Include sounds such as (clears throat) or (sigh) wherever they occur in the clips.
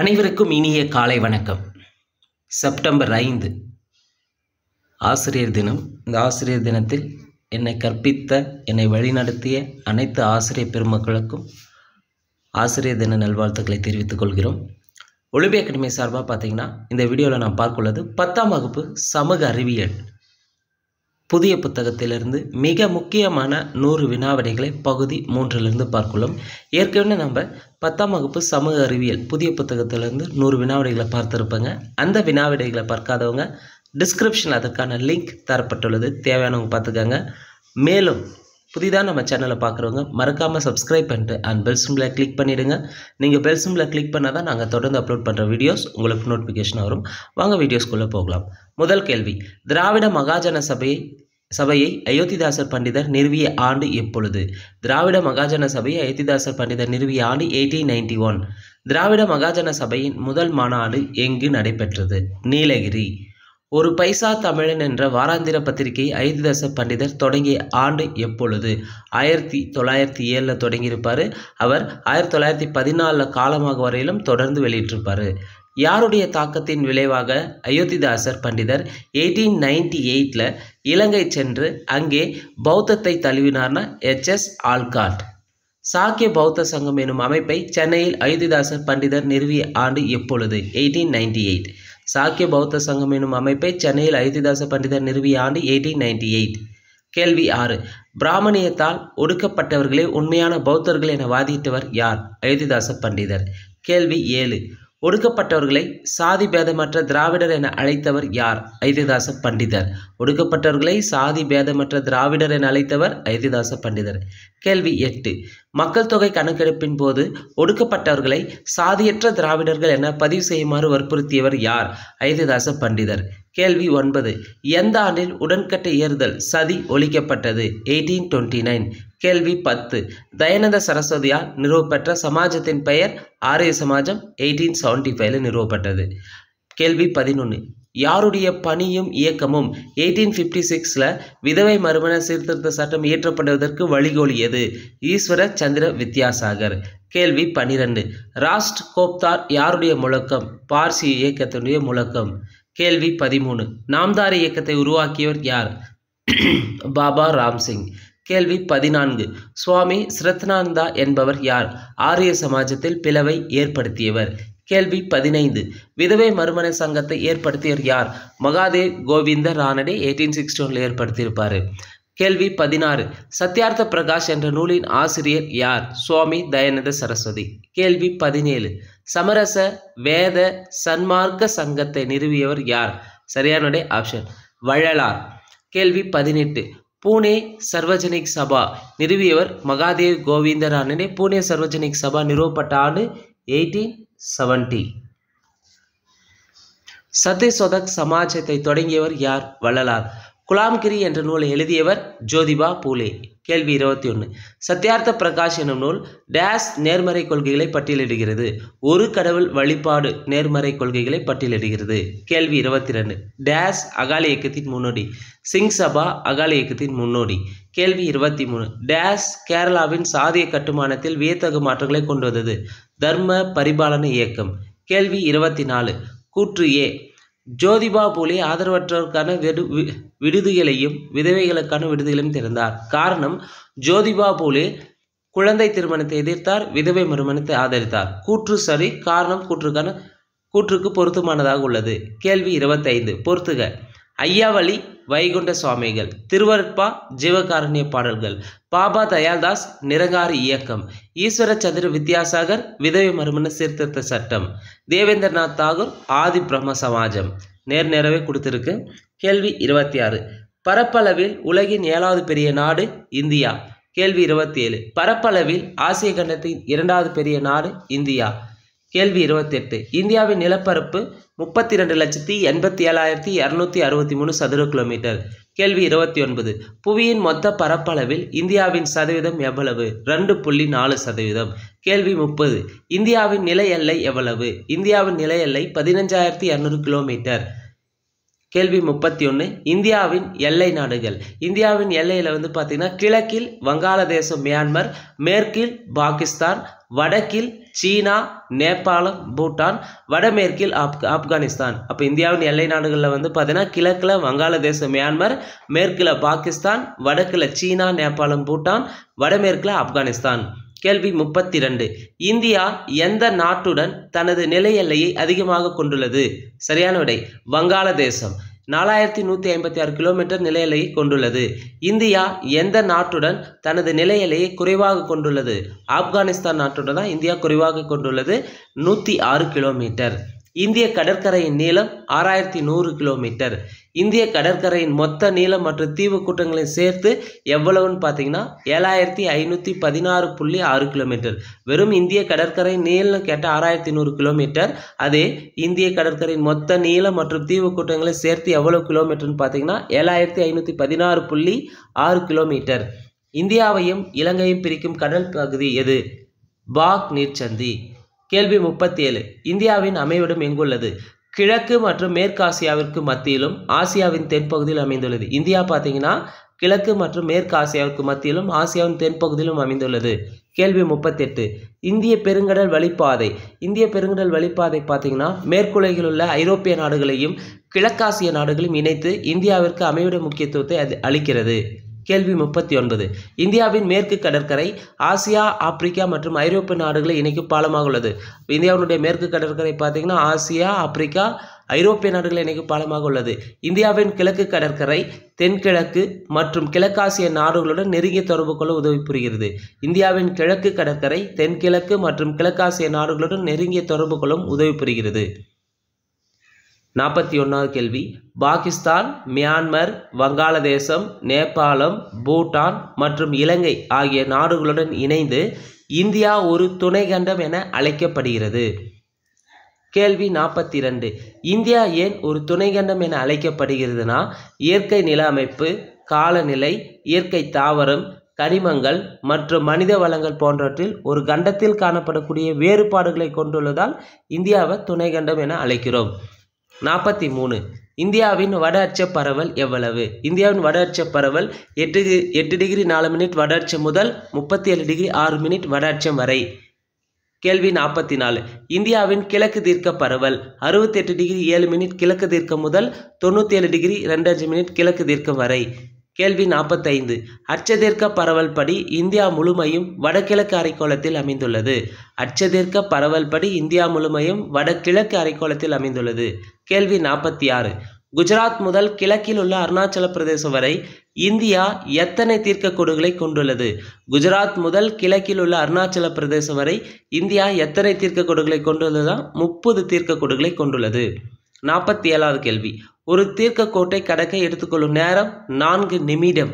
அனைவருக்கும் இனிய காலை வணக்கம் செப்டம்பர் ஐந்து ஆசிரியர் தினம் இந்த ஆசிரியர் தினத்தில் என்னை கற்பித்த என்னை வழிநடத்திய அனைத்து ஆசிரியர் பெருமக்களுக்கும் ஆசிரியர் தின நல்வாழ்த்துக்களை தெரிவித்துக் கொள்கிறோம் ஒலிம்பிய அகாடமி சார்பாக பார்த்தீங்கன்னா இந்த வீடியோவில் நான் பார்க்கொள்ளது பத்தாம் வகுப்பு சமூக அறிவியல் புதிய புத்தகத்திலிருந்து மிக முக்கியமான நூறு வினாவிடைகளை பகுதி மூன்றிலிருந்து பார்க்கலாம் ஏற்கனவே நம்ம பத்தாம் வகுப்பு சமூக அறிவியல் புதிய புத்தகத்திலிருந்து நூறு வினாவிடைகளை பார்த்துருப்பாங்க அந்த வினாவிடைகளை பார்க்காதவங்க டிஸ்கிரிப்ஷன் அதற்கான லிங்க் தரப்பட்டுள்ளது தேவையானவங்க பார்த்துக்கோங்க மேலும் புதிதாக நம்ம சேனலை பார்க்குறவங்க மறக்காமல் சப்ஸ்கிரைப் பண்ணிட்டு அண்ட் பெல் சிம்பிளை கிளிக் பண்ணிவிடுங்க நீங்கள் பெல் சிம்பிளை கிளிக் பண்ணால் தான் நாங்கள் தொடர்ந்து அப்லோட் பண்ணுற வீடியோஸ் உங்களுக்கு நோட்டிஃபிகேஷன் வரும் வாங்க வீடியோஸ்குள்ளே போகலாம் முதல் கேள்வி திராவிட மகாஜன சபையை சபையை அயோத்திதாசர் பண்டிதர் நிறுவிய ஆண்டு எப்பொழுது திராவிட மகாஜன சபையை அயோத்திதாசர் பண்டிதர் நிறுவிய ஆண்டு eighteen ninety one Dravida Mahajana சபையின் முதல் மாநாடு எங்கு நடைபெற்றது நீலகிரி ஒரு பைசா தமிழன் என்ற வாராந்திர பத்திரிகை ஐந்து தச பண்டிதர் தொடங்கிய ஆண்டு எப்பொழுது ஆயிரத்தி தொள்ளாயிரத்தி ஏழில் தொடங்கியிருப்பார் அவர் ஆயிரத்தி தொள்ளாயிரத்தி பதினாலில் காலமாக வரையிலும் தொடர்ந்து வெளியிட்டிருப்பார் யாருடைய தாக்கத்தின் விளைவாக அயோத்திதாசர் பண்டிதர் எயிட்டீன் நைன்டி எயிட்டில் இலங்கை சென்று அங்கே பௌத்தத்தை தழுவினார்னா எச்எஸ் ஆல்காட் சாக்கிய பௌத்த சங்கம் எனும் அமைப்பை சென்னையில் அயோத்திதாசர் பண்டிதர் நிறுவிய ஆண்டு எப்பொழுது எயிட்டீன் நைன்டி எயிட் சாக்கிய பௌத்த சங்கம் என்னும் அமைப்பை சென்னையில் ஐதிதாச பண்டிதர் நிறுவிய ஆண்டு எயிட்டீன் நைன்டி எயிட் கேள்வி ஆறு பிராமணியத்தால் ஒடுக்கப்பட்டவர்களே உண்மையான பௌத்தர்கள் என வாதிட்டவர் யார் ஐதிதாச பண்டிதர் கேள்வி ஏழு ஒடுக்கப்பட்டவர்களை சாதி பேதமற்ற திராவிடர் என அழைத்தவர் யார் ஐதிதாச பண்டிதர் ஒடுக்கப்பட்டவர்களை சாதி பேதமற்ற திராவிடர் என அழைத்தவர் ஐதிதாச பண்டிதர் கேள்வி எட்டு மக்கள் தொகை கணக்கெடுப்பின் போது ஒடுக்கப்பட்டவர்களை சாதியற்ற திராவிடர்கள் என பதிவு செய்யுமாறு வற்புறுத்தியவர் யார் ஐதிதாச பண்டிதர் கேள்வி ஒன்பது எந்த ஆண்டில் உடன்கட்டை ஏறுதல் சதி ஒழிக்கப்பட்டது எயிட்டீன் டுவெண்ட்டி நைன் கேள்வி பத்து தயானந்த சரஸ்வதியால் நிறுவப்பெற்ற சமாஜத்தின் பெயர் ஆரிய சமாஜம் எயிட்டீன் செவன்டி ஃபைவ்ல நிறுவப்பட்டது கேள்வி பதினொன்று யாருடைய பணியும் இயக்கமும் எயிட்டீன் ஃபிஃப்டி சிக்ஸில் விதவை மறுமண சீர்திருத்த சட்டம் இயற்றப்படுவதற்கு வழிகோலியது ஈஸ்வர சந்திர வித்யாசாகர் கேள்வி பன்னிரெண்டு ராஷ்ட் கோப்தார் யாருடைய முழக்கம் பார்சி இயக்கத்தினுடைய முழக்கம் கேள்வி பதிமூணு நாம்தார் இயக்கத்தை உருவாக்கியவர் யார் (clears throat) பாபா ராம்சிங் கேள்வி பதினான்கு சுவாமி ஸ்ரத்னானந்தா என்பவர் யார் ஆரிய சமாஜத்தில் பிளவை ஏற்படுத்தியவர் கேள்வி பதினைந்து விதவை மறுமண சங்கத்தை ஏற்படுத்தியவர் யார் மகாதேவ் கோவிந்த ரானடே எயிட்டீன் சிக்ஸ்டி ஒன்ல ஏற்படுத்தியிருப்பார் கேள்வி பதினாறு சத்யார்த்த பிரகாஷ் என்ற நூலின் ஆசிரியர் யார் சுவாமி தயானந்த சரஸ்வதி கேள்வி பதினேழு சமரச வேத சன்மார்க்க சங்கத்தை நிறுவியவர் யார் சரியானுடைய ஆப்ஷன் வள்ளலார் கேள்வி பதினெட்டு பூனே சர்வஜனிக் சபா நிறுவியவர் மகாதேவ் கோவிந்தராணனே பூனே சர்வஜனிக் சபா நிறுவப்பட்ட ஆண்டு எயிட்டீன் செவன்டி சத்யசோதக் சமாஜத்தை தொடங்கியவர் யார் வள்ளலார் குலாம்கிரி என்ற நூலை எழுதியவர் ஜோதிபா பூலே கேள்வி இருபத்தி ஒன்று சத்யார்த்த பிரகாஷ் எனும் நூல் டேஸ் நேர்மறை கொள்கைகளை பட்டியலிடுகிறது ஒரு கடவுள் வழிபாடு நேர்மறை கொள்கைகளை பட்டியலிடுகிறது கேள்வி இருபத்தி ரெண்டு டேஸ் அகால இயக்கத்தின் முன்னோடி சிங் சபா அகால இயக்கத்தின் முன்னோடி கேள்வி இருபத்தி மூணு டேஸ் கேரளாவின் சாதிய கட்டுமானத்தில் வியத்தகு மாற்றங்களை கொண்டு வந்தது தர்ம பரிபாலன இயக்கம் கேள்வி இருபத்தி நாலு கூற்று ஏ ஜோதிபா பூலே ஆதரவற்றோருக்கான விடு விடுதிகளையும் விதவைகளுக்கான விடுதிகளையும் திறந்தார் காரணம் ஜோதிபா பூலே குழந்தை திருமணத்தை எதிர்த்தார் விதவை மறுமணத்தை ஆதரித்தார் கூற்று சரி காரணம் கூற்றுக்கான கூற்றுக்கு பொருத்தமானதாக உள்ளது கேள்வி இருபத்தைந்து பொருத்துக ஐயாவளி வைகுண்ட சுவாமிகள் திருவருட்பா ஜீவகாரண்ய பாடல்கள் பாபா தயால்தாஸ் நிரங்காரி இயக்கம் ஈஸ்வர சந்திர வித்யாசாகர் விதவை மருமன சீர்திருத்த சட்டம் தேவேந்திரநாத் தாகூர் ஆதி பிரம்ம சமாஜம் நேர் நேரவே கொடுத்துருக்கு கேள்வி இருபத்தி ஆறு பரப்பளவில் உலகின் ஏழாவது பெரிய நாடு இந்தியா கேள்வி இருபத்தி ஏழு பரப்பளவில் ஆசிய கண்டத்தின் இரண்டாவது பெரிய நாடு இந்தியா கேள்வி இருபத்தெட்டு இந்தியாவின் நிலப்பரப்பு முப்பத்தி ரெண்டு லட்சத்தி எண்பத்தி ஏழாயிரத்தி இரநூத்தி அறுபத்தி மூணு சதுர கிலோமீட்டர் கேள்வி இருபத்தி ஒன்பது புவியின் மொத்த பரப்பளவில் இந்தியாவின் சதவீதம் எவ்வளவு ரெண்டு புள்ளி நாலு சதவீதம் கேள்வி முப்பது இந்தியாவின் நிலை எல்லை எவ்வளவு இந்தியாவின் நிலை எல்லை பதினஞ்சாயிரத்தி இரநூறு கிலோமீட்டர் கேள்வி முப்பத்தி ஒன்று இந்தியாவின் எல்லை நாடுகள் இந்தியாவின் எல்லையில் வந்து பார்த்திங்கன்னா கிழக்கில் வங்காளதேசம் மியான்மர் மேற்கில் பாகிஸ்தான் வடக்கில் சீனா நேபாளம் பூட்டான் வடமேற்கில் ஆப் ஆப்கானிஸ்தான் அப்போ இந்தியாவின் எல்லை நாடுகளில் வந்து பார்த்தீங்கன்னா கிழக்கில் வங்காளதேசம் மியான்மர் மேற்கில் பாகிஸ்தான் வடக்கில் சீனா நேபாளம் பூட்டான் வடமேற்கில் ஆப்கானிஸ்தான் கேள்வி முப்பத்தி ரெண்டு இந்தியா எந்த நாட்டுடன் தனது நிலை எல்லையை அதிகமாக கொண்டுள்ளது சரியான விடை வங்காளதேசம் நாலாயிரத்தி நூற்றி ஐம்பத்தி ஆறு கிலோமீட்டர் நிலையிலையை கொண்டுள்ளது இந்தியா எந்த நாட்டுடன் தனது நில குறைவாக கொண்டுள்ளது ஆப்கானிஸ்தான் நாட்டுடன் தான் இந்தியா குறைவாக கொண்டுள்ளது நூற்றி ஆறு கிலோமீட்டர் இந்திய கடற்கரையின் நீளம் ஆறாயிரத்தி நூறு கிலோமீட்டர் இந்திய கடற்கரையின் மொத்த நீளம் மற்றும் தீவு கூட்டங்களை சேர்த்து எவ்வளவுன்னு பார்த்தீங்கன்னா ஏழாயிரத்தி ஐநூற்றி பதினாறு புள்ளி ஆறு கிலோமீட்டர் வெறும் இந்திய கடற்கரை நீளம் கேட்டால் ஆறாயிரத்தி நூறு கிலோமீட்டர் அதே இந்திய கடற்கரையின் மொத்த நீளம் மற்றும் தீவு கூட்டங்களை சேர்த்து எவ்வளவு கிலோமீட்டர்னு பார்த்தீங்கன்னா ஏழாயிரத்தி ஐநூற்றி பதினாறு புள்ளி ஆறு கிலோமீட்டர் இந்தியாவையும் இலங்கையும் பிரிக்கும் கடல் பகுதி எது பாக் நீர்ச்சந்தி கேள்வி முப்பத்தேழு இந்தியாவின் அமைவிடம் எங்குள்ளது கிழக்கு மற்றும் மேற்காசியாவிற்கு மத்தியிலும் ஆசியாவின் தென்பகுதியில் அமைந்துள்ளது இந்தியா பார்த்தீங்கன்னா கிழக்கு மற்றும் மேற்கு ஆசியாவிற்கு மத்தியிலும் ஆசியாவின் தென்பகுதியிலும் அமைந்துள்ளது கேள்வி முப்பத்தெட்டு இந்திய பெருங்கடல் வழிப்பாதை இந்திய பெருங்கடல் வழிப்பாதை பார்த்தீங்கன்னா மேற்குலகில் உள்ள ஐரோப்பிய நாடுகளையும் கிழக்காசிய நாடுகளையும் இணைத்து இந்தியாவிற்கு அமைவிட முக்கியத்துவத்தை அது அளிக்கிறது கேள்வி முப்பத்தி ஒன்பது இந்தியாவின் மேற்கு கடற்கரை ஆசியா ஆப்பிரிக்கா மற்றும் ஐரோப்பிய நாடுகளை இணைக்கும் பாலமாக உள்ளது இந்தியாவினுடைய மேற்கு கடற்கரை பார்த்திங்கன்னா ஆசியா ஆப்பிரிக்கா ஐரோப்பிய நாடுகள் இணைக்கும் பாலமாக உள்ளது இந்தியாவின் கிழக்கு கடற்கரை தென்கிழக்கு மற்றும் கிழக்காசிய நாடுகளுடன் நெருங்கிய தொடர்பு கொள்ள உதவி புரிகிறது இந்தியாவின் கிழக்கு கடற்கரை தென்கிழக்கு மற்றும் கிழக்காசிய நாடுகளுடன் நெருங்கிய தொடர்பு கொள்ளும் உதவி புரிகிறது நாற்பத்தி ஒன்றாவது கேள்வி பாகிஸ்தான் மியான்மர் வங்காளதேசம் நேபாளம் பூட்டான் மற்றும் இலங்கை ஆகிய நாடுகளுடன் இணைந்து இந்தியா ஒரு துணை கண்டம் என அழைக்கப்படுகிறது கேள்வி நாற்பத்தி ரெண்டு இந்தியா ஏன் ஒரு துணை கண்டம் என அழைக்கப்படுகிறதுனா இயற்கை நில அமைப்பு காலநிலை இயற்கை தாவரம் கனிமங்கள் மற்றும் மனித வளங்கள் போன்றவற்றில் ஒரு கண்டத்தில் காணப்படக்கூடிய வேறுபாடுகளை கொண்டுள்ளதால் இந்தியாவை துணை கண்டம் என அழைக்கிறோம் நாற்பத்தி மூணு இந்தியாவின் வட அச்ச பரவல் எவ்வளவு இந்தியாவின் வட அச்ச பரவல் எட்டு எட்டு டிகிரி நாலு மினிட் வட அச்சம் முதல் முப்பத்தி ஏழு டிகிரி ஆறு மினிட் வட அச்சம் வரை கேள்வி நாற்பத்தி நாலு இந்தியாவின் கிழக்கு தீர்க்க பரவல் அறுபத்தெட்டு டிகிரி ஏழு மினிட் கிழக்கு தீர்க்கம் முதல் தொண்ணூற்றி ஏழு டிகிரி ரெண்டஞ்சு மினிட் கிழக்கு தீர்க்கம் வரை கேள்வி நாற்பத்தைந்து அச்சதீர்க்க பரவல் படி இந்தியா முழுமையும் வடகிழக்கு அரைக்கோளத்தில் அமைந்துள்ளது அச்சதீர்க்க பரவல் படி இந்தியா முழுமையும் வடகிழக்கு அரைக்கோளத்தில் அமைந்துள்ளது கேள்வி நாற்பத்தி ஆறு குஜராத் முதல் கிழக்கில் உள்ள அருணாச்சல பிரதேசம் வரை இந்தியா எத்தனை தீர்க்கக்கோடுகளை கொண்டுள்ளது குஜராத் முதல் கிழக்கில் உள்ள அருணாச்சல பிரதேசம் வரை இந்தியா எத்தனை தீர்க்கக்கோடுகளை கொண்டுள்ளதா முப்பது தீர்க்கக்கோடுகளை கொண்டுள்ளது நாற்பத்தி ஏழாவது கேள்வி ஒரு தீர்க்கக்கோட்டை கடக்க எடுத்துக்கொள்ளும் நேரம் நான்கு நிமிடம்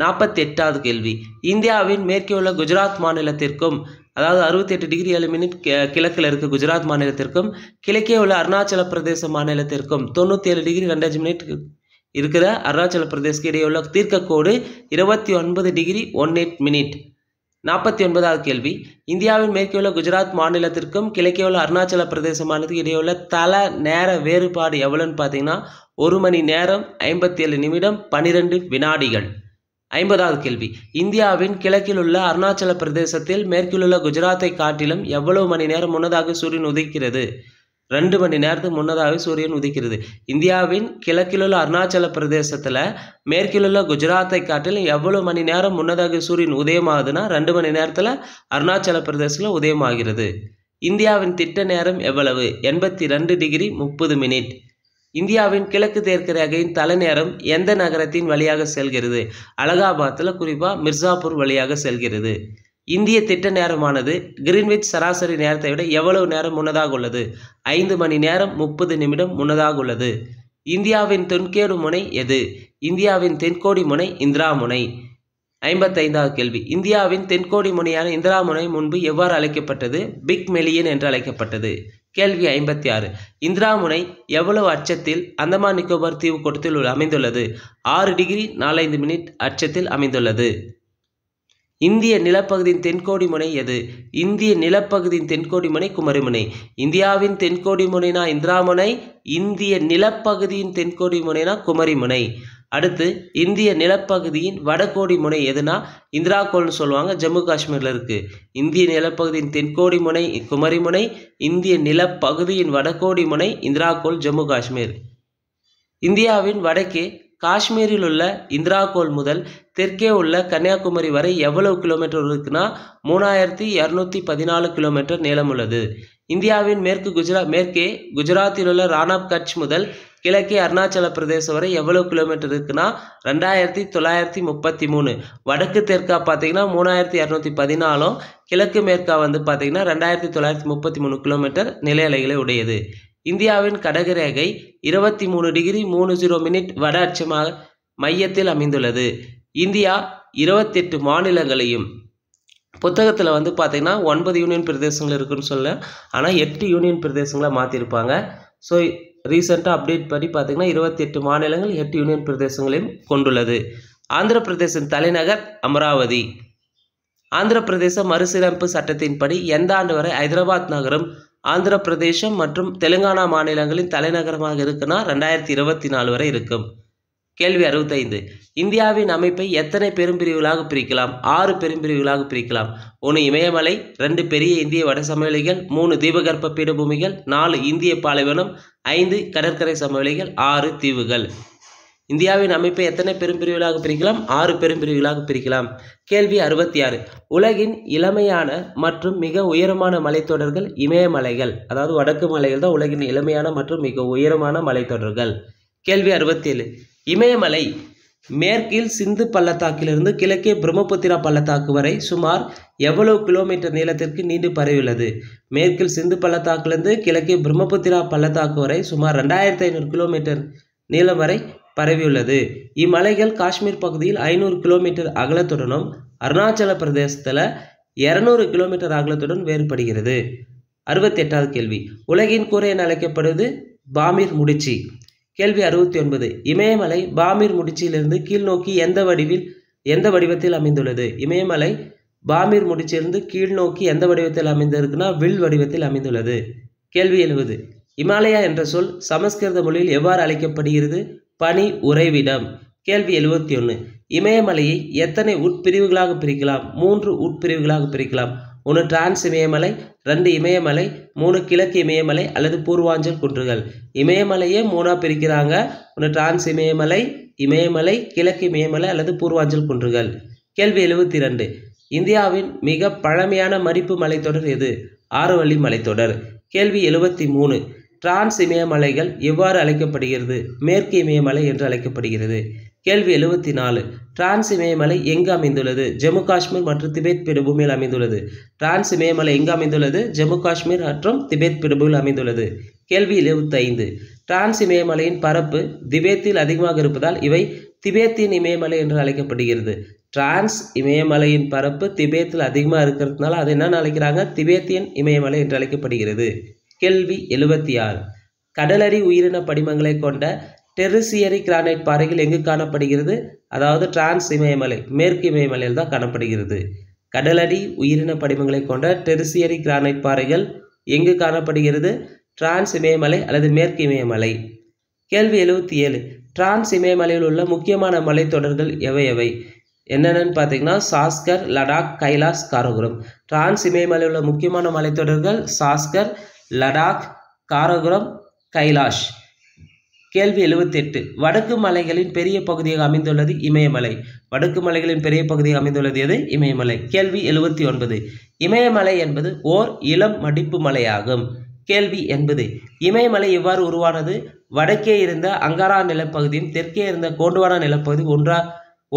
நாற்பத்தி எட்டாவது கேள்வி இந்தியாவின் மேற்கே உள்ள குஜராத் மாநிலத்திற்கும் அதாவது அறுபத்தி எட்டு டிகிரி ஏழு மினிட் கிழக்கில் இருக்க குஜராத் மாநிலத்திற்கும் கிழக்கே உள்ள அருணாச்சல பிரதேச மாநிலத்திற்கும் தொண்ணூற்றி ஏழு டிகிரி ரெண்டஞ்சு மினிட் இருக்கிற அருணாச்சல பிரதேஷ்க்கு இடையே உள்ள தீர்க்கக்கோடு இருபத்தி ஒன்பது டிகிரி ஒன் எயிட் மினிட் நாற்பத்தி ஒன்பதாவது கேள்வி இந்தியாவின் மேற்கே உள்ள குஜராத் மாநிலத்திற்கும் கிழக்கே உள்ள அருணாச்சல பிரதேச மாநிலத்துக்கு இடையே உள்ள தல நேர வேறுபாடு எவ்வளோன்னு பார்த்தீங்கன்னா ஒரு மணி நேரம் ஐம்பத்தி ஏழு நிமிடம் பன்னிரெண்டு வினாடிகள் ஐம்பதாவது கேள்வி இந்தியாவின் கிழக்கில் உள்ள அருணாச்சல பிரதேசத்தில் மேற்கில் உள்ள குஜராத்தை காட்டிலும் எவ்வளவு மணி நேரம் முன்னதாக சூரியன் உதிக்கிறது ரெண்டு மணி நேரத்துக்கு முன்னதாக சூரியன் உதிக்கிறது இந்தியாவின் கிழக்கில் உள்ள அருணாச்சல பிரதேசத்தில் மேற்கில் உள்ள குஜராத்தை காட்டிலும் எவ்வளவு மணி நேரம் முன்னதாக சூரியன் உதயமாகுதுன்னா ரெண்டு மணி நேரத்தில் அருணாச்சல பிரதேசத்தில் உதயமாகிறது இந்தியாவின் திட்ட நேரம் எவ்வளவு எண்பத்தி ரெண்டு டிகிரி முப்பது மினிட் இந்தியாவின் கிழக்கு தெற்கு ரேகையின் தலைநேரம் எந்த நகரத்தின் வழியாக செல்கிறது அலகாபாத்தில் குறிப்பாக மிர்சாப்பூர் வழியாக செல்கிறது இந்திய திட்ட நேரமானது கிரீன்விச் சராசரி நேரத்தை விட எவ்வளவு நேரம் முன்னதாக உள்ளது ஐந்து மணி நேரம் முப்பது நிமிடம் முன்னதாக உள்ளது இந்தியாவின் தென்கேடு முனை எது இந்தியாவின் தென்கோடி முனை இந்திரா முனை ஐம்பத்தைந்தாவது கேள்வி இந்தியாவின் தென்கோடி முனையான இந்திரா முனை முன்பு எவ்வாறு அழைக்கப்பட்டது பிக் மெலியன் என்று அழைக்கப்பட்டது கேள்வி ஐம்பத்தி ஆறு இந்திரா முனை எவ்வளவு அச்சத்தில் அந்தமான் நிக்கோபார் தீவு கூட்டத்தில் அமைந்துள்ளது ஆறு டிகிரி நாலஞ்சு மினிட் அச்சத்தில் அமைந்துள்ளது இந்திய நிலப்பகுதியின் தென்கோடி முனை எது இந்திய நிலப்பகுதியின் தென்கோடி முனை குமரிமுனை இந்தியாவின் தென்கோடி முனைனா இந்திராமுனை இந்திய நிலப்பகுதியின் தென்கோடி முனைனா குமரிமுனை அடுத்து இந்திய நிலப்பகுதியின் வடகோடி முனை எதுனா இந்திரா கோல்னு சொல்லுவாங்க ஜம்மு காஷ்மீரில் இருக்குது இந்திய நிலப்பகுதியின் தென்கோடி முனை குமரி முனை இந்திய நிலப்பகுதியின் வடகோடி முனை இந்திரா கோல் ஜம்மு காஷ்மீர் இந்தியாவின் வடக்கே காஷ்மீரில் உள்ள இந்திரா கோல் முதல் தெற்கே உள்ள கன்னியாகுமரி வரை எவ்வளவு கிலோமீட்டர் இருக்குன்னா மூணாயிரத்தி இரநூத்தி பதினாலு கிலோமீட்டர் நீளம் உள்ளது இந்தியாவின் மேற்கு குஜரா மேற்கே குஜராத்தில் உள்ள ராணாப் கட்ச் முதல் கிழக்கே அருணாச்சல பிரதேசம் வரை எவ்வளோ கிலோமீட்டர் இருக்குன்னா ரெண்டாயிரத்தி தொள்ளாயிரத்தி முப்பத்தி மூணு வடக்கு தெற்கா பார்த்தீங்கன்னா மூணாயிரத்தி இரநூத்தி பதினாலும் கிழக்கு மேற்கா வந்து பார்த்தீங்கன்னா ரெண்டாயிரத்தி தொள்ளாயிரத்தி முப்பத்தி மூணு கிலோமீட்டர் நிலையலைகளை உடையது இந்தியாவின் கடகரேகை இருபத்தி மூணு டிகிரி மூணு ஜீரோ மினிட் வட அச்சமாக மையத்தில் அமைந்துள்ளது இந்தியா இருபத்தெட்டு மாநிலங்களையும் புத்தகத்தில் வந்து பார்த்திங்கன்னா ஒன்பது யூனியன் பிரதேசங்கள் இருக்குன்னு சொல்ல ஆனால் எட்டு யூனியன் பிரதேசங்களை மாற்றிருப்பாங்க ஸோ ரீசெண்டாக அப்டேட் பண்ணி பார்த்திங்கன்னா இருபத்தெட்டு மாநிலங்கள் எட்டு யூனியன் பிரதேசங்களையும் கொண்டுள்ளது ஆந்திர பிரதேசம் தலைநகர் அமராவதி ஆந்திர பிரதேச மறுசீரமைப்பு சட்டத்தின்படி எந்த ஆண்டு வரை ஹைதராபாத் நகரம் ஆந்திர பிரதேசம் மற்றும் தெலுங்கானா மாநிலங்களின் தலைநகரமாக இருக்குன்னா ரெண்டாயிரத்தி இருபத்தி நாலு வரை இருக்கும் கேள்வி அறுபத்தைந்து இந்தியாவின் அமைப்பை எத்தனை பெரும்பிரிவுகளாக பிரிக்கலாம் ஆறு பெரும்பிரிவுகளாக பிரிக்கலாம் ஒன்று இமயமலை ரெண்டு பெரிய இந்திய வட சமவெளிகள் மூணு தீபகற்ப பீடபூமிகள் நாலு இந்திய பாலைவனம் ஐந்து கடற்கரை சமவெளிகள் ஆறு தீவுகள் இந்தியாவின் அமைப்பை எத்தனை பெரும்பிரிவுகளாக பிரிக்கலாம் ஆறு பெரும்பிரிவுகளாக பிரிக்கலாம் கேள்வி அறுபத்தி ஆறு உலகின் இளமையான மற்றும் மிக உயரமான மலைத்தொடர்கள் இமயமலைகள் அதாவது வடக்கு மலைகள் தான் உலகின் இளமையான மற்றும் மிக உயரமான மலைத்தொடர்கள் கேள்வி அறுபத்தேழு இமயமலை மேற்கில் சிந்து பள்ளத்தாக்கிலிருந்து கிழக்கே பிரம்மபுத்திரா பள்ளத்தாக்கு வரை சுமார் எவ்வளவு கிலோமீட்டர் நீளத்திற்கு நீண்டு பரவியுள்ளது மேற்கில் சிந்து பள்ளத்தாக்கிலிருந்து கிழக்கே பிரம்மபுத்திரா பள்ளத்தாக்கு வரை சுமார் ரெண்டாயிரத்தி ஐநூறு கிலோமீட்டர் நீளம் வரை பரவியுள்ளது இம்மலைகள் காஷ்மீர் பகுதியில் ஐநூறு கிலோமீட்டர் அகலத்துடனும் அருணாச்சல பிரதேசத்தில் இரநூறு கிலோமீட்டர் அகலத்துடன் வேறுபடுகிறது அறுபத்தி எட்டாவது கேள்வி உலகின் கூரை என அழைக்கப்படுவது பாமிர் முடிச்சி கேள்வி அறுபத்தி ஒன்பது இமயமலை பாமீர் முடிச்சியிலிருந்து கீழ்நோக்கி எந்த வடிவில் எந்த வடிவத்தில் அமைந்துள்ளது இமயமலை பாமீர் முடிச்சிலிருந்து கீழ்நோக்கி எந்த வடிவத்தில் அமைந்திருக்குன்னா வில் வடிவத்தில் அமைந்துள்ளது கேள்வி எழுபது இமாலயா என்ற சொல் சமஸ்கிருத மொழியில் எவ்வாறு அழைக்கப்படுகிறது பனி உறைவிடம் கேள்வி எழுபத்தி ஒன்று இமயமலையை எத்தனை உட்பிரிவுகளாக பிரிக்கலாம் மூன்று உட்பிரிவுகளாக பிரிக்கலாம் ஒன்று டிரான்ஸ் இமயமலை ரெண்டு இமயமலை மூணு கிழக்கு இமயமலை அல்லது பூர்வாஞ்சல் குன்றுகள் இமயமலையே மூணாக பிரிக்கிறாங்க ஒன்று டிரான்ஸ் இமயமலை இமயமலை கிழக்கு இமயமலை அல்லது பூர்வாஞ்சல் குன்றுகள் கேள்வி எழுபத்தி ரெண்டு இந்தியாவின் மிக பழமையான மடிப்பு மலைத்தொடர் எது ஆறுவழி மலைத்தொடர் கேள்வி எழுபத்தி மூணு டிரான்ஸ் இமயமலைகள் எவ்வாறு அழைக்கப்படுகிறது மேற்கு இமயமலை என்று அழைக்கப்படுகிறது கேள்வி எழுபத்தி நாலு டிரான்ஸ் இமயமலை எங்கு அமைந்துள்ளது ஜம்மு காஷ்மீர் மற்றும் திபெத் பீடபூமியில் அமைந்துள்ளது டிரான்ஸ் இமயமலை எங்கு அமைந்துள்ளது ஜம்மு காஷ்மீர் மற்றும் திபெத் பீடபூமியில் அமைந்துள்ளது கேள்வி எழுபத்தைந்து டிரான்ஸ் இமயமலையின் பரப்பு திபெத்தில் அதிகமாக இருப்பதால் இவை திபேத்தின் இமயமலை என்று அழைக்கப்படுகிறது டிரான்ஸ் இமயமலையின் பரப்பு திபேத்தில் அதிகமாக இருக்கிறதுனால அதை என்னென்னு அழைக்கிறாங்க திபேத்தியன் இமயமலை என்று அழைக்கப்படுகிறது கேள்வி எழுபத்தி ஆறு கடலறி உயிரின படிமங்களை கொண்ட டெரிசியரி கிரானைட் பாறைகள் எங்கு காணப்படுகிறது அதாவது டிரான்ஸ் இமயமலை மேற்கு இமயமலையில் தான் காணப்படுகிறது கடலடி உயிரின படிமங்களை கொண்ட டெரிசியரி கிரானைட் பாறைகள் எங்கு காணப்படுகிறது டிரான்ஸ் இமயமலை அல்லது மேற்கு இமயமலை கேள்வி எழுபத்தி ஏழு டிரான்ஸ் இமயமலையில் உள்ள முக்கியமான மலைத்தொடர்கள் எவை எவை என்னென்னு பார்த்தீங்கன்னா சாஸ்கர் லடாக் கைலாஸ் காரகுரம் டிரான்ஸ் இமயமலையில் உள்ள முக்கியமான மலைத்தொடர்கள் சாஸ்கர் லடாக் காரகுரம் கைலாஷ் கேள்வி எழுபத்தெட்டு வடக்கு மலைகளின் பெரிய பகுதியாக அமைந்துள்ளது இமயமலை வடக்கு மலைகளின் பெரிய பகுதியாக அமைந்துள்ளது எது இமயமலை கேள்வி எழுபத்தி ஒன்பது இமயமலை என்பது ஓர் இளம் மடிப்பு மலையாகும் கேள்வி என்பது இமயமலை எவ்வாறு உருவானது வடக்கே இருந்த அங்காரா நிலப்பகுதியும் தெற்கே இருந்த கோண்டுவானா நிலப்பகுதி ஒன்றா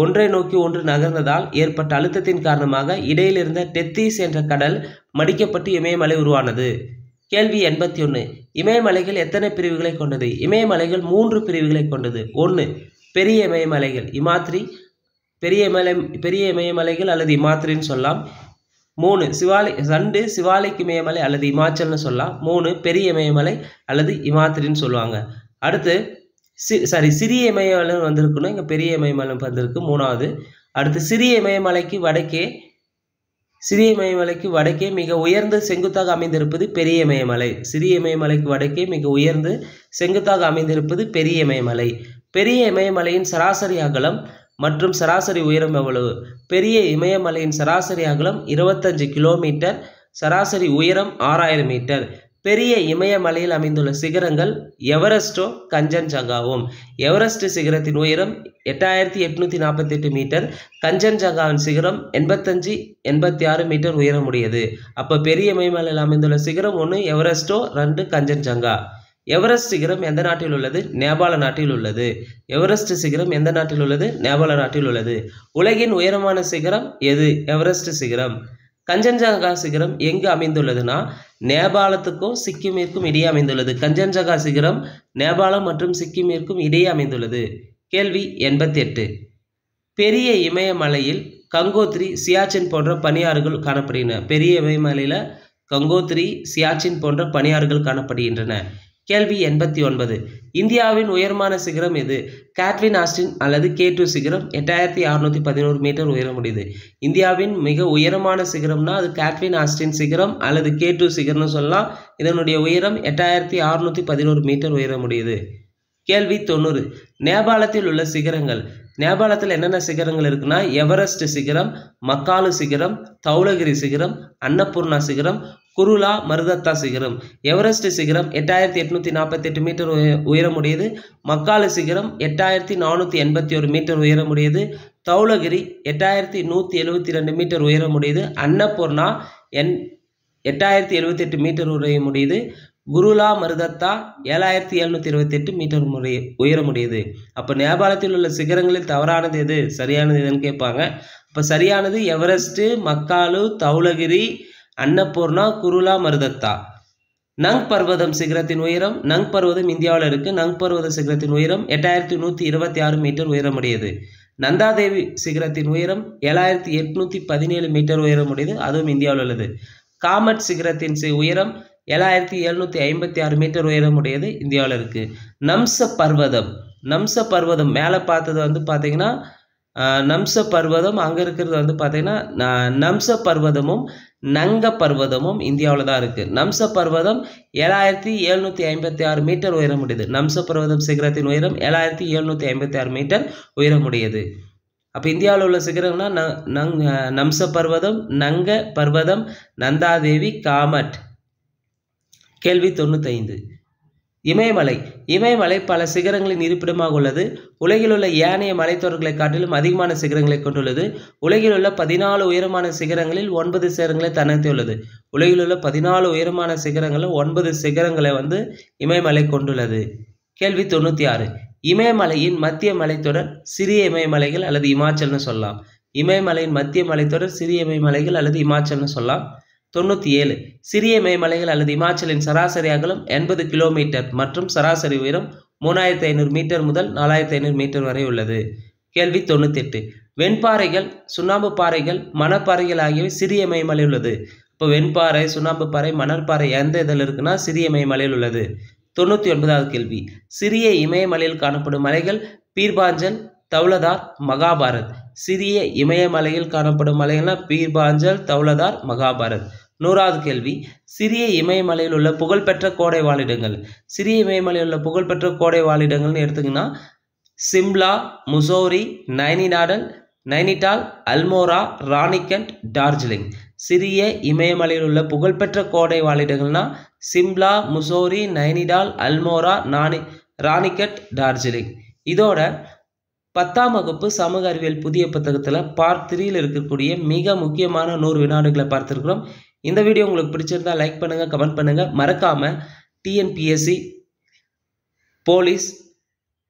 ஒன்றை நோக்கி ஒன்று நகர்ந்ததால் ஏற்பட்ட அழுத்தத்தின் காரணமாக இடையிலிருந்த டெத்தீஸ் என்ற கடல் மடிக்கப்பட்டு இமயமலை உருவானது கேள்வி எண்பத்தி ஒன்று இமயமலைகள் எத்தனை பிரிவுகளை கொண்டது இமயமலைகள் மூன்று பிரிவுகளை கொண்டது ஒன்று பெரிய இமயமலைகள் இமாத்ரி பெரிய இமலை பெரிய இமயமலைகள் அல்லது இமாத்ரின்னு சொல்லலாம் மூணு சிவாலி ரெண்டு சிவாலிக்கு இமயமலை அல்லது இமாச்சல்னு சொல்லலாம் மூணு பெரிய இமயமலை அல்லது இமாத்திரின்னு சொல்லுவாங்க அடுத்து சி சாரி சிறிய இமயமலை வந்திருக்குன்னா இங்கே பெரிய இமயமலை வந்திருக்கு மூணாவது அடுத்து சிறிய இமயமலைக்கு வடக்கே சிறிய இமயமலைக்கு வடக்கே மிக உயர்ந்து செங்குத்தாக அமைந்திருப்பது பெரிய இமயமலை சிறிய இமயமலைக்கு வடக்கே மிக உயர்ந்து செங்குத்தாக அமைந்திருப்பது பெரிய இமயமலை பெரிய இமயமலையின் சராசரி அகலம் மற்றும் சராசரி உயரம் எவ்வளவு பெரிய இமயமலையின் சராசரி அகலம் இருபத்தஞ்சு கிலோமீட்டர் சராசரி உயரம் ஆறாயிரம் மீட்டர் பெரிய இமயமலையில் அமைந்துள்ள சிகரங்கள் எவரெஸ்டோ கஞ்சன்ஜங்காவும் எவரெஸ்ட் சிகரத்தின் உயரம் எட்டாயிரத்தி எட்நூற்றி நாற்பத்தெட்டு மீட்டர் கஞ்சன்ஜங்காவின் சிகரம் எண்பத்தஞ்சு எண்பத்தி ஆறு மீட்டர் உயரமுடையது அப்போ பெரிய இமயமலையில் அமைந்துள்ள சிகரம் ஒன்று எவரெஸ்டோ ரெண்டு கஞ்சன்ஜங்கா எவரெஸ்ட் சிகரம் எந்த நாட்டில் உள்ளது நேபாள நாட்டில் உள்ளது எவரெஸ்ட் சிகரம் எந்த நாட்டில் உள்ளது நேபாள நாட்டில் உள்ளது உலகின் உயரமான சிகரம் எது எவரெஸ்ட் சிகரம் கஞ்சன்ஜங்கா சிகரம் எங்கு அமைந்துள்ளதுன்னா நேபாளத்துக்கும் சிக்கிமிற்கும் இடையே அமைந்துள்ளது கஞ்சன்ஜங்கா சிகரம் நேபாளம் மற்றும் சிக்கிமிற்கும் இடையே அமைந்துள்ளது கேள்வி எண்பத்தி எட்டு பெரிய இமயமலையில் கங்கோத்ரி சியாச்சின் போன்ற பணியாறுகள் காணப்படுகின்றன பெரிய இமயமலையில் கங்கோத்ரி சியாச்சின் போன்ற பணியாறுகள் காணப்படுகின்றன கேள்வி எண்பத்தி ஒன்பது இந்தியாவின் உயரமான சிகரம் எது கேட்லின் ஆஸ்டின் அல்லது கே டூ சிகரம் எட்டாயிரத்தி அறுநூற்றி பதினோரு மீட்டர் உயரமுடியுது முடியுது இந்தியாவின் மிக உயரமான சிகரம்னா அது கேட்லின் ஆஸ்டின் சிகரம் அல்லது கே டூ சிகரம்னு சொல்லலாம் இதனுடைய உயரம் எட்டாயிரத்தி அறுநூற்றி பதினோரு மீட்டர் உயர முடியுது கேள்வி தொண்ணூறு நேபாளத்தில் உள்ள சிகரங்கள் நேபாளத்தில் என்னென்ன சிகரங்கள் இருக்குன்னா எவரெஸ்ட் சிகரம் மக்காலு சிகரம் தௌலகிரி சிகரம் அன்னபூர்ணா சிகரம் குருலா மருதத்தா சிகரம் எவரெஸ்ட் சிகரம் எட்டாயிரத்தி எட்நூற்றி நாற்பத்தெட்டு மீட்டர் உயரமுடையது மக்காலு சிகரம் எட்டாயிரத்தி நானூற்றி எண்பத்தி ஒரு மீட்டர் உயரமுடையது தௌலகிரி எட்டாயிரத்தி நூற்றி எழுபத்தி ரெண்டு மீட்டர் உயரமுடையது அன்னபூர்ணா என் எட்டாயிரத்தி எழுபத்தெட்டு மீட்டர் உடைய முடியுது குருலா மருதத்தா ஏழாயிரத்தி இருபத்தி இருபத்தெட்டு மீட்டர் முறை முடியுது அப்போ நேபாளத்தில் உள்ள சிகரங்களில் தவறானது எது சரியானது எதுன்னு கேட்பாங்க இப்போ சரியானது எவரெஸ்ட் மக்காலு தௌலகிரி அன்னபூர்ணா குருலா மருதத்தா நங் பர்வதம் சிகரத்தின் உயரம் நங் பர்வதம் இந்தியாவில் இருக்குது நங் பர்வத சிகரத்தின் உயரம் எட்டாயிரத்தி நூற்றி இருபத்தி ஆறு மீட்டர் உயரமுடையது நந்தாதேவி சிகரத்தின் உயரம் ஏழாயிரத்தி எட்நூற்றி பதினேழு மீட்டர் உயரமுடையது அதுவும் இந்தியாவில் உள்ளது காமட் சிகரத்தின் உயரம் ஏழாயிரத்தி எழுநூற்றி ஐம்பத்தி ஆறு மீட்டர் உடையது இந்தியாவில் இருக்குது நம்ச பர்வதம் நம்ச பர்வதம் மேலே பார்த்தது வந்து பார்த்திங்கன்னா நம்ச பர்வதம் அங்கே இருக்கிறது வந்து பார்த்திங்கன்னா நம்ச பர்வதமும் நங்க பர்வதமும் இந்தியாவில் தான் இருக்குது நம்ச பர்வதம் ஏழாயிரத்தி எழுநூத்தி ஐம்பத்தி ஆறு மீட்டர் உயரமுடையது நம்ச பர்வதம் சிகரத்தின் உயரம் ஏழாயிரத்தி எழுநூற்றி ஐம்பத்தி ஆறு மீட்டர் உயரமுடையது அப்போ இந்தியாவில் உள்ள சிகரம்னா நங் நம்ச பர்வதம் நங்க பர்வதம் நந்தாதேவி காமட் கேள்வி ஐந்து இமயமலை இமயமலை பல சிகரங்களின் இருப்பிடமாக உள்ளது உலகில் உள்ள ஏனைய மலைத்தொடர்களை காட்டிலும் அதிகமான சிகரங்களை கொண்டுள்ளது உலகில் உள்ள பதினாலு உயரமான சிகரங்களில் ஒன்பது சிகரங்களை தனர்த்தியுள்ளது உலகில் உள்ள பதினாலு உயரமான சிகரங்களில் ஒன்பது சிகரங்களை வந்து இமயமலை கொண்டுள்ளது கேள்வி தொண்ணூற்றி ஆறு இமயமலையின் மத்திய மலைத்தொடர் சிறிய இமயமலைகள் அல்லது இமாச்சல்னு சொல்லலாம் இமயமலையின் மத்திய மலைத்தொடர் சிறிய இமயமலைகள் அல்லது இமாச்சல்னு சொல்லலாம் தொண்ணூற்றி ஏழு சிறிய மேமலைகள் அல்லது இமாச்சலின் சராசரி அகலம் எண்பது கிலோமீட்டர் மற்றும் சராசரி உயரம் மூணாயிரத்தி ஐநூறு மீட்டர் முதல் நாலாயிரத்தி ஐநூறு மீட்டர் வரை உள்ளது கேள்வி எட்டு வெண்பாறைகள் சுண்ணாம்பு பாறைகள் மணப்பாறைகள் ஆகியவை சிறிய மேமலை உள்ளது இப்போ வெண்பாறை சுண்ணாம்பு பாறை மணற்பாறை எந்த இதில் இருக்குன்னா சிறிய மேமலையில் உள்ளது தொண்ணூற்றி ஒன்பதாவது கேள்வி சிறிய இமயமலையில் காணப்படும் மலைகள் பீர்பாஞ்சல் தௌலதார் மகாபாரத் சிறிய இமயமலையில் காணப்படும் மலைகள்னா பீர்பாஞ்சல் தௌலதார் மகாபாரத் நூறாவது கேள்வி சிறிய இமயமலையில் உள்ள புகழ்பெற்ற கோடை வாழிடங்கள் சிறிய இமயமலையில் உள்ள புகழ்பெற்ற கோடை வாழிடங்கள்னு எடுத்துக்கிங்கன்னா சிம்லா முசோரி நைனிடாடல் நைனிடால் அல்மோரா ராணிகண்ட் டார்ஜிலிங் சிறிய இமயமலையில் உள்ள புகழ்பெற்ற கோடை வாழிடங்கள்னா சிம்லா முசோரி நைனிடால் அல்மோரா நானி ராணிகட் டார்ஜிலிங் இதோட பத்தாம் வகுப்பு சமூக அறிவியல் புதிய புத்தகத்தில் பார்ட் த்ரீயில் இருக்கக்கூடிய மிக முக்கியமான நூறு வினாடுகளை பார்த்துருக்குறோம் இந்த வீடியோ உங்களுக்கு பிடிச்சிருந்தால் லைக் பண்ணுங்கள் கமெண்ட் பண்ணுங்கள் மறக்காமல் டிஎன்பிஎஸ்சி போலீஸ்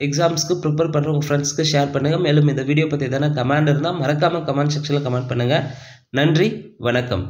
எக்ஸாம்ஸ்க்கு ப்ரிப்பேர் பண்ணுற உங்கள் ஃப்ரெண்ட்ஸ்க்கு ஷேர் பண்ணுங்கள் மேலும் இந்த வீடியோ பற்றி எதனா கமெண்ட் இருந்தால் மறக்காமல் கமெண்ட் செக்ஷனில் கமெண்ட் பண்ணுங்கள் நன்றி வணக்கம்